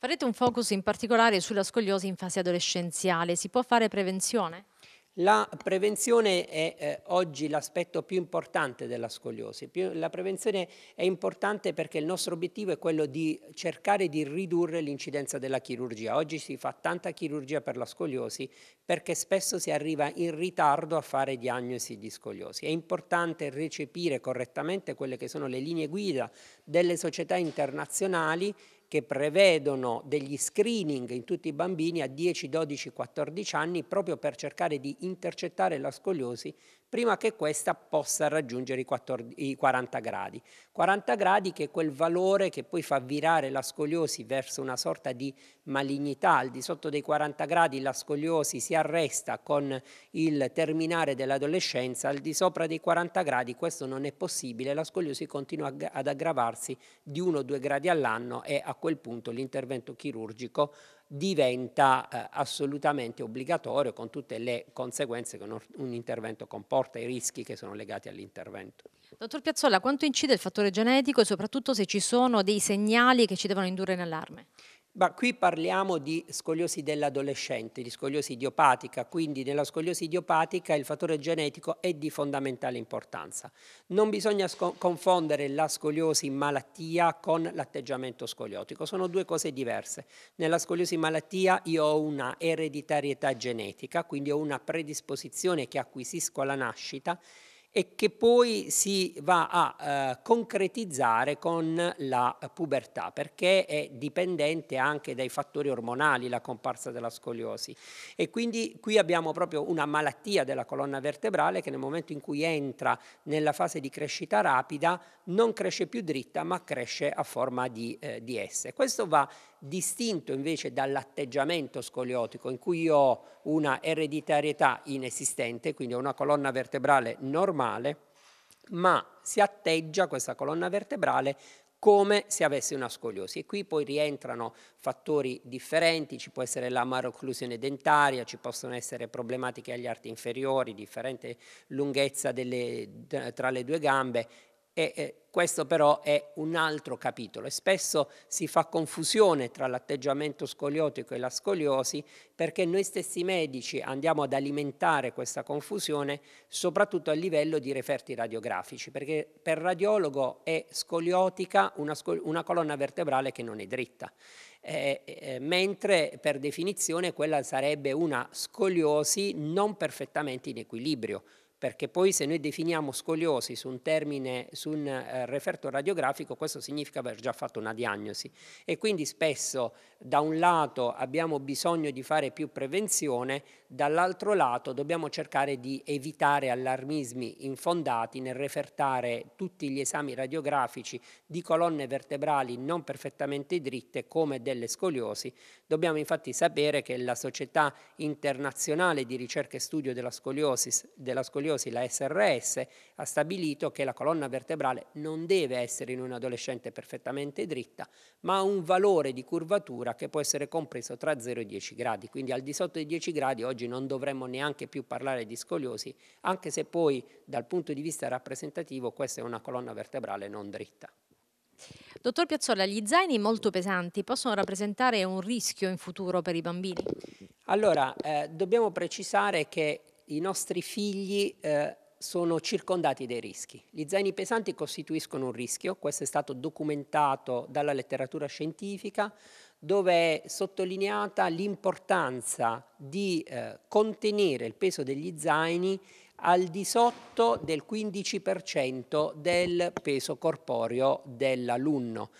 Farete un focus in particolare sulla scogliosi in fase adolescenziale. Si può fare prevenzione? La prevenzione è eh, oggi l'aspetto più importante della scogliosi. Più, la prevenzione è importante perché il nostro obiettivo è quello di cercare di ridurre l'incidenza della chirurgia. Oggi si fa tanta chirurgia per la scogliosi perché spesso si arriva in ritardo a fare diagnosi di scogliosi. È importante recepire correttamente quelle che sono le linee guida delle società internazionali che prevedono degli screening in tutti i bambini a 10, 12, 14 anni proprio per cercare di intercettare la scoliosi prima che questa possa raggiungere i, 14, i 40 gradi. 40 gradi che è quel valore che poi fa virare la scoliosi verso una sorta di malignità, al di sotto dei 40 gradi la scoliosi si arresta con il terminare dell'adolescenza, al di sopra dei 40 gradi questo non è possibile, la scoliosi continua ad aggravarsi di 1-2 gradi all'anno e a quel punto l'intervento chirurgico diventa eh, assolutamente obbligatorio con tutte le conseguenze che un, un intervento comporta, i rischi che sono legati all'intervento. Dottor Piazzolla, quanto incide il fattore genetico e soprattutto se ci sono dei segnali che ci devono indurre in allarme? Ma qui parliamo di scoliosi dell'adolescente, di scoliosi idiopatica, quindi nella scoliosi idiopatica il fattore genetico è di fondamentale importanza. Non bisogna confondere la scoliosi malattia con l'atteggiamento scoliotico, sono due cose diverse. Nella scoliosi malattia io ho una ereditarietà genetica, quindi ho una predisposizione che acquisisco alla nascita e che poi si va a eh, concretizzare con la pubertà, perché è dipendente anche dai fattori ormonali la comparsa della scoliosi. E quindi qui abbiamo proprio una malattia della colonna vertebrale che nel momento in cui entra nella fase di crescita rapida non cresce più dritta, ma cresce a forma di, eh, di S. Questo va distinto invece dall'atteggiamento scoliotico in cui io ho una ereditarietà inesistente, quindi ho una colonna vertebrale normale, ma si atteggia questa colonna vertebrale come se avesse una scoliosi. E qui poi rientrano fattori differenti, ci può essere la maroclusione dentaria, ci possono essere problematiche agli arti inferiori, differente lunghezza delle, tra le due gambe e, eh, questo però è un altro capitolo e spesso si fa confusione tra l'atteggiamento scoliotico e la scoliosi perché noi stessi medici andiamo ad alimentare questa confusione soprattutto a livello di referti radiografici perché per radiologo è scoliotica una, scol una colonna vertebrale che non è dritta. Eh, eh, mentre per definizione quella sarebbe una scoliosi non perfettamente in equilibrio, perché poi se noi definiamo scoliosi su un termine, su un eh, referto radiografico, questo significa aver già fatto una diagnosi e quindi spesso da un lato abbiamo bisogno di fare più prevenzione, dall'altro lato dobbiamo cercare di evitare allarmismi infondati nel refertare tutti gli esami radiografici di colonne vertebrali non perfettamente dritte come delle scoliosi. Dobbiamo infatti sapere che la Società Internazionale di Ricerca e Studio della Scoliosi, della scoliosi scoliosi, la SRS, ha stabilito che la colonna vertebrale non deve essere in un adolescente perfettamente dritta, ma ha un valore di curvatura che può essere compreso tra 0 e 10 gradi. Quindi al di sotto dei 10 gradi oggi non dovremmo neanche più parlare di scoliosi, anche se poi dal punto di vista rappresentativo questa è una colonna vertebrale non dritta. Dottor Piazzolla, gli zaini molto pesanti possono rappresentare un rischio in futuro per i bambini? Allora, eh, dobbiamo precisare che i nostri figli eh, sono circondati dai rischi. Gli zaini pesanti costituiscono un rischio, questo è stato documentato dalla letteratura scientifica, dove è sottolineata l'importanza di eh, contenere il peso degli zaini al di sotto del 15% del peso corporeo dell'alunno.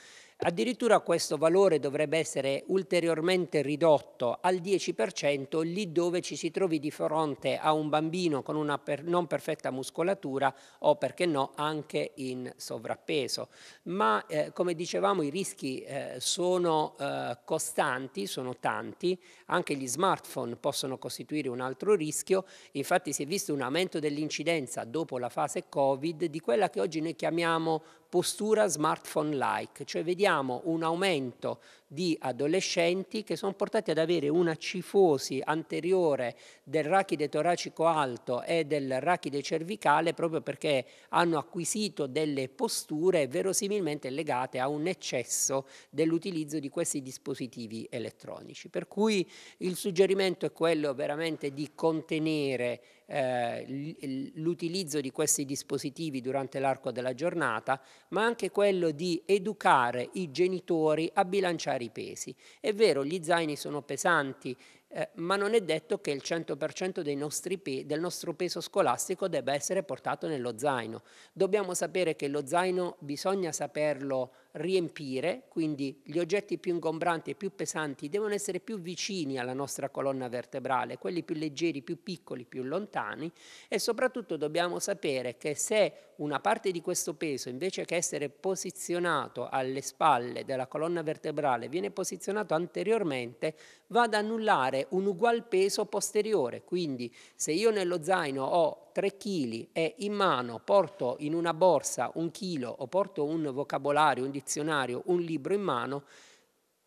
Addirittura questo valore dovrebbe essere ulteriormente ridotto al 10% lì dove ci si trovi di fronte a un bambino con una per non perfetta muscolatura o perché no anche in sovrappeso. Ma eh, come dicevamo i rischi eh, sono eh, costanti, sono tanti, anche gli smartphone possono costituire un altro rischio, infatti si è visto un aumento dell'incidenza dopo la fase Covid di quella che oggi noi chiamiamo postura smartphone-like, cioè vediamo un aumento di adolescenti che sono portati ad avere una cifosi anteriore del rachide toracico alto e del rachide cervicale proprio perché hanno acquisito delle posture verosimilmente legate a un eccesso dell'utilizzo di questi dispositivi elettronici. Per cui il suggerimento è quello veramente di contenere eh, l'utilizzo di questi dispositivi durante l'arco della giornata, ma anche quello di educare i genitori a bilanciare i pesi. È vero, gli zaini sono pesanti, eh, ma non è detto che il 100% pe- del nostro peso scolastico debba essere portato nello zaino. Dobbiamo sapere che lo zaino bisogna saperlo riempire, quindi gli oggetti più ingombranti e più pesanti devono essere più vicini alla nostra colonna vertebrale, quelli più leggeri, più piccoli, più lontani e soprattutto dobbiamo sapere che se una parte di questo peso invece che essere posizionato alle spalle della colonna vertebrale viene posizionato anteriormente, va ad annullare un ugual peso posteriore, quindi se io nello zaino ho 3 kg e in mano porto in una borsa un chilo o porto un vocabolario, un dizionario, un libro in mano,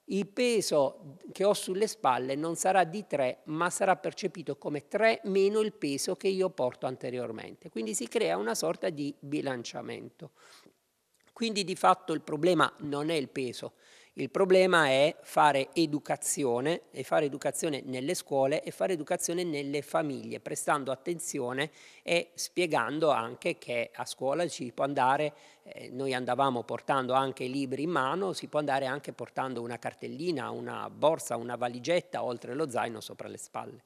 il peso che ho sulle spalle non sarà di 3, ma sarà percepito come 3 meno il peso che io porto anteriormente. Quindi si crea una sorta di bilanciamento. Quindi di fatto il problema non è il peso, il problema è fare educazione e fare educazione nelle scuole e fare educazione nelle famiglie, prestando attenzione e spiegando anche che a scuola si può andare, eh, noi andavamo portando anche libri in mano, si può andare anche portando una cartellina, una borsa, una valigetta oltre lo zaino sopra le spalle.